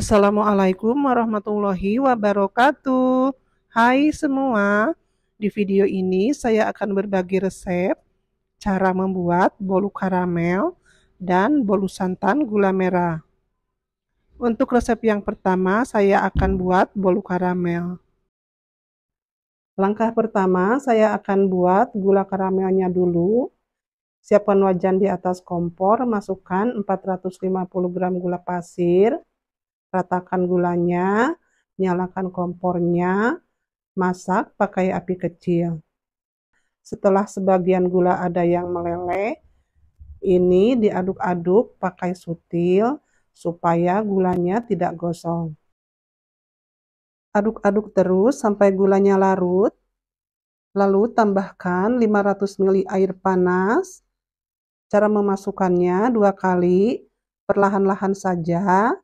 Assalamualaikum warahmatullahi wabarakatuh. Hai semua, di video ini saya akan berbagi resep cara membuat bolu karamel dan bolu santan gula merah. Untuk resep yang pertama, saya akan buat bolu karamel. Langkah pertama, saya akan buat gula karamelnya dulu. Siapkan wajan di atas kompor, masukkan 450 gram gula pasir, Ratakan gulanya, nyalakan kompornya, masak pakai api kecil. Setelah sebagian gula ada yang meleleh, ini diaduk-aduk pakai sutil supaya gulanya tidak gosong. Aduk-aduk terus sampai gulanya larut. Lalu tambahkan 500 ml air panas. Cara memasukkannya dua kali, perlahan-lahan saja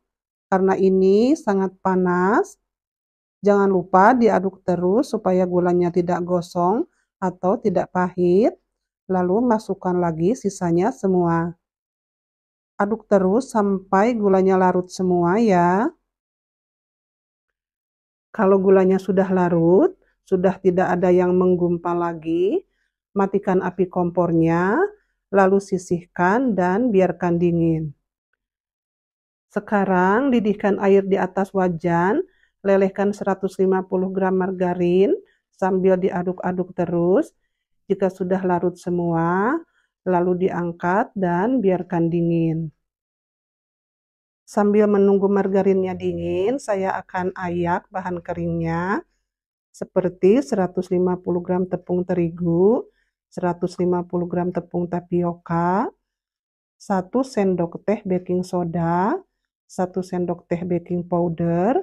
karena ini sangat panas, jangan lupa diaduk terus supaya gulanya tidak gosong atau tidak pahit. Lalu masukkan lagi sisanya semua. Aduk terus sampai gulanya larut semua ya. Kalau gulanya sudah larut, sudah tidak ada yang menggumpal lagi, matikan api kompornya, lalu sisihkan dan biarkan dingin. Sekarang didihkan air di atas wajan, lelehkan 150 gram margarin sambil diaduk-aduk terus. Jika sudah larut semua, lalu diangkat dan biarkan dingin. Sambil menunggu margarinnya dingin, saya akan ayak bahan keringnya seperti 150 gram tepung terigu, 150 gram tepung tapioka, 1 sendok teh baking soda, 1 sendok teh baking powder.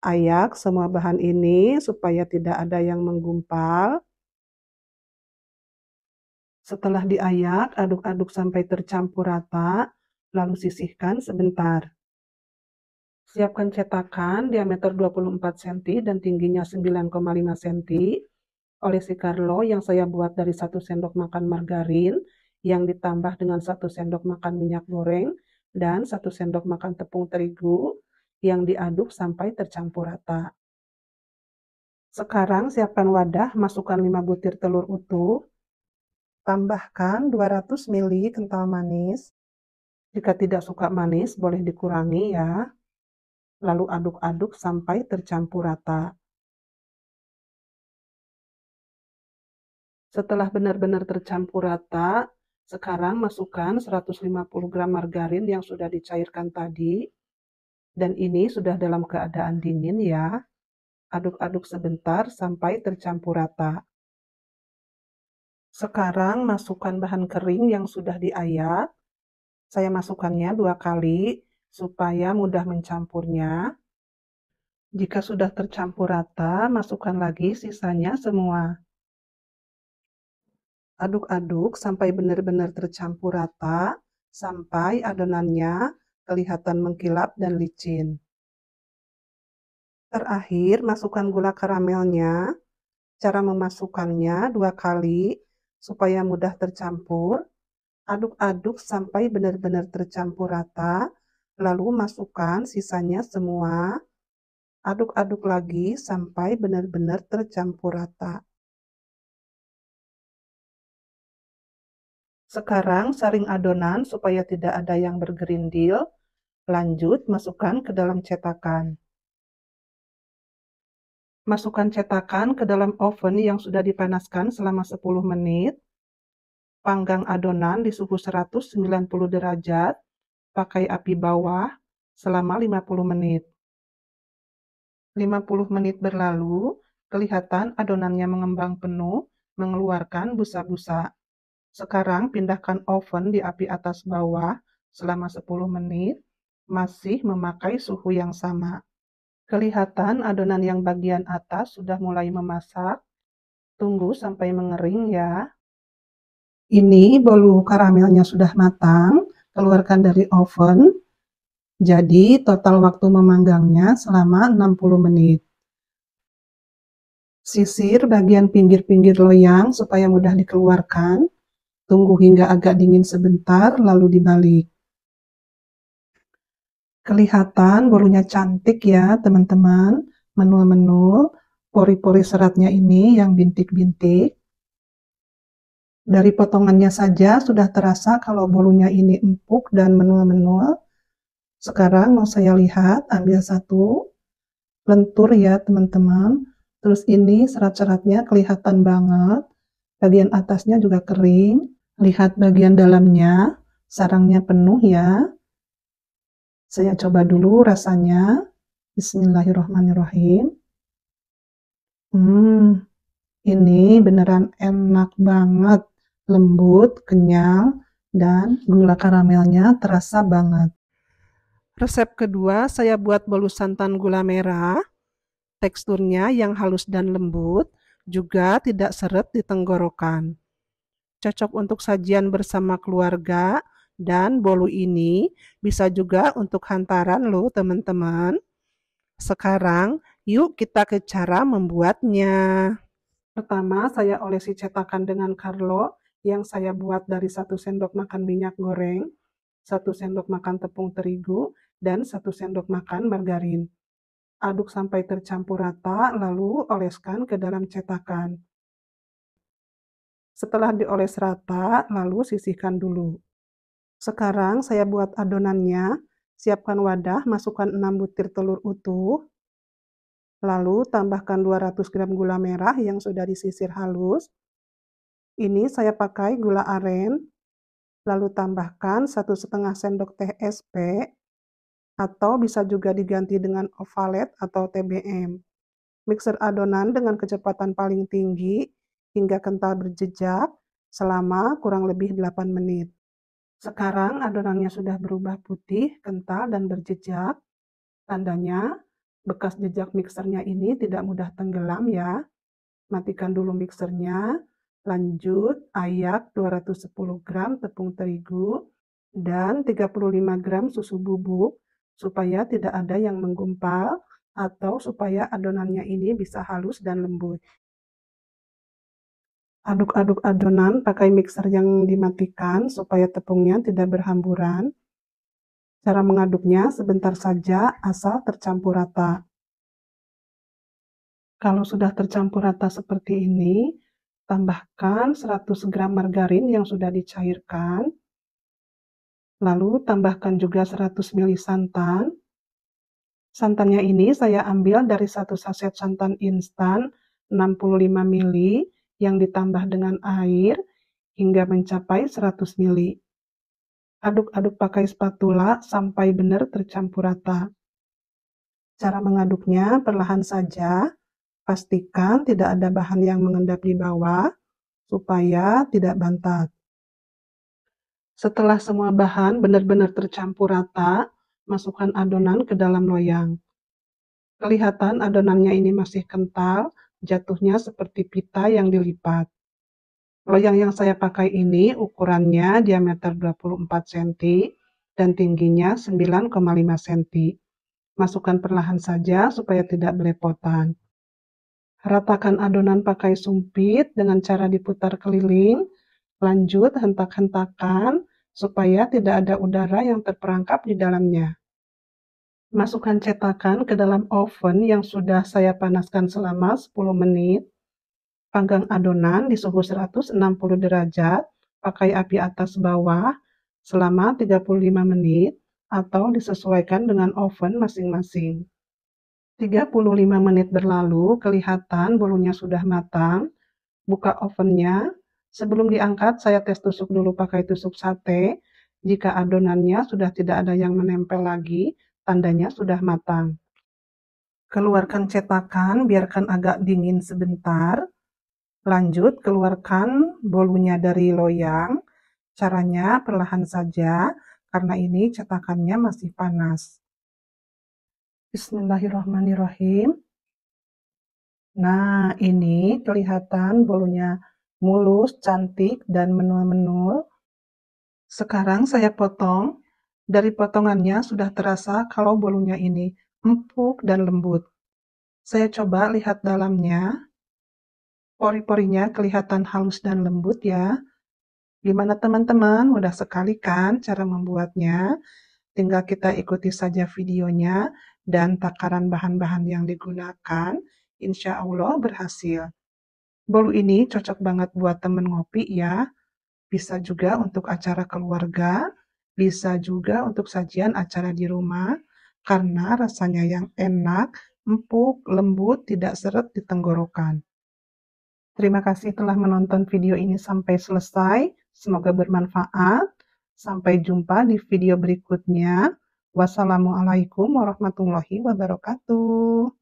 Ayak semua bahan ini supaya tidak ada yang menggumpal. Setelah diayak, aduk-aduk sampai tercampur rata, lalu sisihkan sebentar. Siapkan cetakan diameter 24 cm dan tingginya 9,5 cm olesi Carlo yang saya buat dari 1 sendok makan margarin yang ditambah dengan 1 sendok makan minyak goreng dan 1 sendok makan tepung terigu yang diaduk sampai tercampur rata. Sekarang siapkan wadah, masukkan 5 butir telur utuh, tambahkan 200 ml kental manis. Jika tidak suka manis, boleh dikurangi ya. Lalu aduk-aduk sampai tercampur rata. Setelah benar-benar tercampur rata, sekarang masukkan 150 gram margarin yang sudah dicairkan tadi. Dan ini sudah dalam keadaan dingin ya. Aduk-aduk sebentar sampai tercampur rata. Sekarang masukkan bahan kering yang sudah diayak. Saya masukkannya dua kali supaya mudah mencampurnya. Jika sudah tercampur rata, masukkan lagi sisanya semua. Aduk-aduk sampai benar-benar tercampur rata, sampai adonannya kelihatan mengkilap dan licin. Terakhir, masukkan gula karamelnya. Cara memasukkannya dua kali supaya mudah tercampur. Aduk-aduk sampai benar-benar tercampur rata, lalu masukkan sisanya semua. Aduk-aduk lagi sampai benar-benar tercampur rata. Sekarang saring adonan supaya tidak ada yang bergerindil. Lanjut, masukkan ke dalam cetakan. Masukkan cetakan ke dalam oven yang sudah dipanaskan selama 10 menit. Panggang adonan di suhu 190 derajat, pakai api bawah selama 50 menit. 50 menit berlalu, kelihatan adonannya mengembang penuh, mengeluarkan busa-busa. Sekarang pindahkan oven di api atas bawah selama 10 menit, masih memakai suhu yang sama. Kelihatan adonan yang bagian atas sudah mulai memasak. Tunggu sampai mengering ya. Ini bolu karamelnya sudah matang, keluarkan dari oven. Jadi total waktu memanggangnya selama 60 menit. Sisir bagian pinggir-pinggir loyang supaya mudah dikeluarkan. Tunggu hingga agak dingin sebentar, lalu dibalik. Kelihatan bolunya cantik ya, teman-teman. Menul-menul, pori-pori seratnya ini yang bintik-bintik. Dari potongannya saja sudah terasa kalau bolunya ini empuk dan menul-menul. Sekarang mau saya lihat, ambil satu, lentur ya teman-teman. Terus ini serat-seratnya kelihatan banget, bagian atasnya juga kering. Lihat bagian dalamnya, sarangnya penuh ya. Saya coba dulu rasanya. Bismillahirrahmanirrahim. Hmm, ini beneran enak banget. Lembut, kenyal, dan gula karamelnya terasa banget. Resep kedua, saya buat bolu santan gula merah. Teksturnya yang halus dan lembut, juga tidak seret di tenggorokan cocok untuk sajian bersama keluarga dan bolu ini bisa juga untuk hantaran lo teman-teman. Sekarang yuk kita ke cara membuatnya. Pertama saya olesi cetakan dengan Carlo yang saya buat dari satu sendok makan minyak goreng, satu sendok makan tepung terigu, dan satu sendok makan margarin. Aduk sampai tercampur rata, lalu oleskan ke dalam cetakan. Setelah dioles rata, lalu sisihkan dulu. Sekarang saya buat adonannya. Siapkan wadah, masukkan 6 butir telur utuh. Lalu tambahkan 200 gram gula merah yang sudah disisir halus. Ini saya pakai gula aren. Lalu tambahkan 1,5 sendok teh SP atau bisa juga diganti dengan ovalet atau TBM. Mixer adonan dengan kecepatan paling tinggi hingga kental berjejak selama kurang lebih 8 menit. Sekarang adonannya sudah berubah putih, kental, dan berjejak. Tandanya bekas jejak mixernya ini tidak mudah tenggelam ya. Matikan dulu mixernya. Lanjut, ayak 210 gram tepung terigu dan 35 gram susu bubuk supaya tidak ada yang menggumpal atau supaya adonannya ini bisa halus dan lembut aduk-aduk adonan pakai mixer yang dimatikan supaya tepungnya tidak berhamburan. Cara mengaduknya sebentar saja asal tercampur rata. Kalau sudah tercampur rata seperti ini, tambahkan 100 gram margarin yang sudah dicairkan. Lalu tambahkan juga 100 ml santan. Santannya ini saya ambil dari satu saset santan instan 65 ml yang ditambah dengan air hingga mencapai 100 ml. Aduk-aduk pakai spatula sampai benar tercampur rata. Cara mengaduknya perlahan saja, pastikan tidak ada bahan yang mengendap di bawah supaya tidak bantat. Setelah semua bahan benar-benar tercampur rata, masukkan adonan ke dalam loyang. Kelihatan adonannya ini masih kental, jatuhnya seperti pita yang dilipat. Loyang yang saya pakai ini ukurannya diameter 24 cm dan tingginya 9,5 cm. Masukkan perlahan saja supaya tidak belepotan. Ratakan adonan pakai sumpit dengan cara diputar keliling. Lanjut hentak-hentakan supaya tidak ada udara yang terperangkap di dalamnya. Masukkan cetakan ke dalam oven yang sudah saya panaskan selama 10 menit. Panggang adonan di suhu 160 derajat, pakai api atas bawah selama 35 menit atau disesuaikan dengan oven masing-masing. 35 menit berlalu, kelihatan bolunya sudah matang. Buka ovennya. Sebelum diangkat, saya tes tusuk dulu pakai tusuk sate. Jika adonannya sudah tidak ada yang menempel lagi, tandanya sudah matang. Keluarkan cetakan, biarkan agak dingin sebentar. Lanjut, keluarkan bolunya dari loyang. Caranya perlahan saja, karena ini cetakannya masih panas. Bismillahirrahmanirrahim. Nah, ini kelihatan bolunya mulus, cantik, dan menua menul Sekarang saya potong dari potongannya sudah terasa kalau bolunya ini empuk dan lembut. Saya coba lihat dalamnya. Pori-porinya kelihatan halus dan lembut ya. Gimana teman-teman? Mudah sekali kan cara membuatnya? Tinggal kita ikuti saja videonya dan takaran bahan-bahan yang digunakan. Insya Allah berhasil. Bolu ini cocok banget buat temen ngopi ya. Bisa juga untuk acara keluarga. Bisa juga untuk sajian acara di rumah, karena rasanya yang enak, empuk, lembut, tidak seret di tenggorokan. Terima kasih telah menonton video ini sampai selesai. Semoga bermanfaat. Sampai jumpa di video berikutnya. Wassalamualaikum warahmatullahi wabarakatuh.